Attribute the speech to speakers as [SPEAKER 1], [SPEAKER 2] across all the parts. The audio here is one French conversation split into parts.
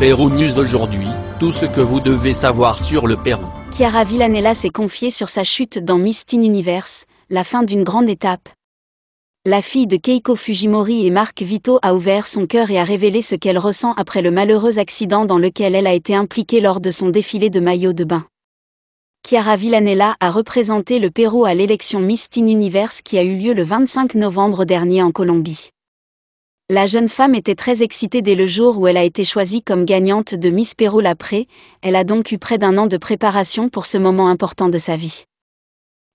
[SPEAKER 1] Pérou News d'aujourd'hui, tout ce que vous devez savoir sur le Pérou. Chiara Villanella s'est confiée sur sa chute dans Miss Universe, la fin d'une grande étape. La fille de Keiko Fujimori et Marc Vito a ouvert son cœur et a révélé ce qu'elle ressent après le malheureux accident dans lequel elle a été impliquée lors de son défilé de maillot de bain. Chiara Villanella a représenté le Pérou à l'élection Miss Universe qui a eu lieu le 25 novembre dernier en Colombie. La jeune femme était très excitée dès le jour où elle a été choisie comme gagnante de Miss Pérou l'après, elle a donc eu près d'un an de préparation pour ce moment important de sa vie.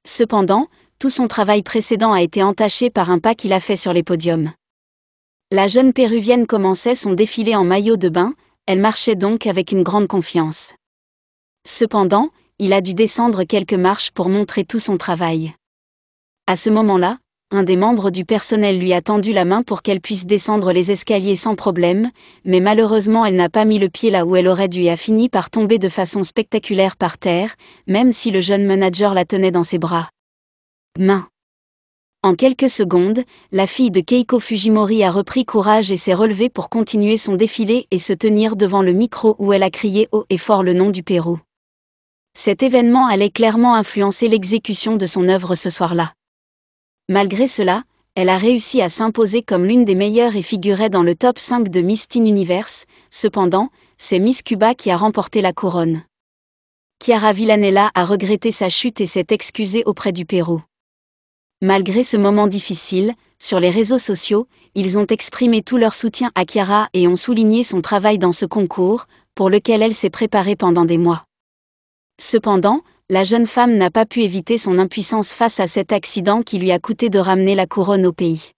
[SPEAKER 1] Cependant, tout son travail précédent a été entaché par un pas qu'il a fait sur les podiums. La jeune péruvienne commençait son défilé en maillot de bain, elle marchait donc avec une grande confiance. Cependant, il a dû descendre quelques marches pour montrer tout son travail. À ce moment-là, un des membres du personnel lui a tendu la main pour qu'elle puisse descendre les escaliers sans problème, mais malheureusement elle n'a pas mis le pied là où elle aurait dû et a fini par tomber de façon spectaculaire par terre, même si le jeune manager la tenait dans ses bras. Main. En quelques secondes, la fille de Keiko Fujimori a repris courage et s'est relevée pour continuer son défilé et se tenir devant le micro où elle a crié haut et fort le nom du Pérou. Cet événement allait clairement influencer l'exécution de son œuvre ce soir-là. Malgré cela, elle a réussi à s'imposer comme l'une des meilleures et figurait dans le top 5 de Miss Teen Universe, cependant, c'est Miss Cuba qui a remporté la couronne. Chiara Villanella a regretté sa chute et s'est excusée auprès du Pérou. Malgré ce moment difficile, sur les réseaux sociaux, ils ont exprimé tout leur soutien à Chiara et ont souligné son travail dans ce concours, pour lequel elle s'est préparée pendant des mois. Cependant, la jeune femme n'a pas pu éviter son impuissance face à cet accident qui lui a coûté de ramener la couronne au pays.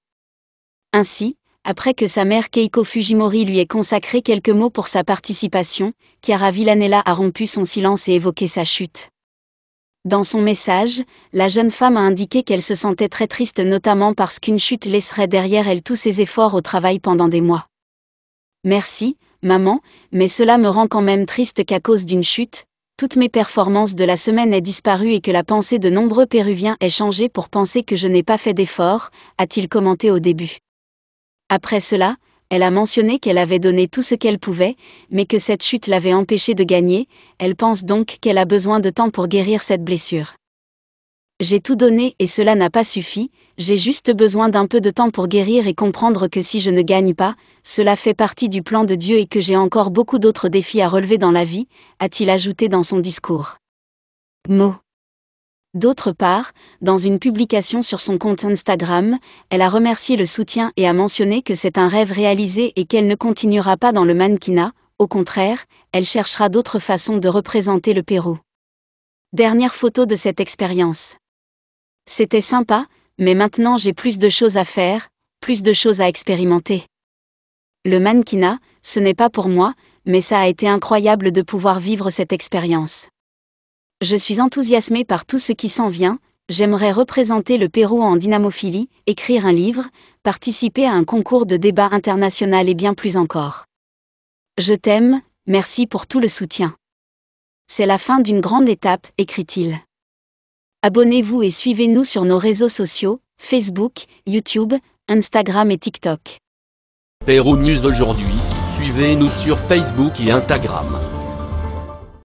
[SPEAKER 1] Ainsi, après que sa mère Keiko Fujimori lui ait consacré quelques mots pour sa participation, Chiara Villanella a rompu son silence et évoqué sa chute. Dans son message, la jeune femme a indiqué qu'elle se sentait très triste notamment parce qu'une chute laisserait derrière elle tous ses efforts au travail pendant des mois. Merci, maman, mais cela me rend quand même triste qu'à cause d'une chute, « Toutes mes performances de la semaine aient disparu et que la pensée de nombreux Péruviens est changée pour penser que je n'ai pas fait d'efforts a-t-il commenté au début. Après cela, elle a mentionné qu'elle avait donné tout ce qu'elle pouvait, mais que cette chute l'avait empêchée de gagner, elle pense donc qu'elle a besoin de temps pour guérir cette blessure. J'ai tout donné et cela n'a pas suffi, j'ai juste besoin d'un peu de temps pour guérir et comprendre que si je ne gagne pas, cela fait partie du plan de Dieu et que j'ai encore beaucoup d'autres défis à relever dans la vie, a-t-il ajouté dans son discours. Mots. D'autre part, dans une publication sur son compte Instagram, elle a remercié le soutien et a mentionné que c'est un rêve réalisé et qu'elle ne continuera pas dans le mannequinat, au contraire, elle cherchera d'autres façons de représenter le Pérou. Dernière photo de cette expérience. C'était sympa, mais maintenant j'ai plus de choses à faire, plus de choses à expérimenter. Le mannequinat, ce n'est pas pour moi, mais ça a été incroyable de pouvoir vivre cette expérience. Je suis enthousiasmé par tout ce qui s'en vient, j'aimerais représenter le Pérou en dynamophilie, écrire un livre, participer à un concours de débat international et bien plus encore. Je t'aime, merci pour tout le soutien. C'est la fin d'une grande étape, écrit-il. Abonnez-vous et suivez-nous sur nos réseaux sociaux, Facebook, YouTube, Instagram et TikTok. Pérou News aujourd'hui. suivez-nous sur Facebook et Instagram.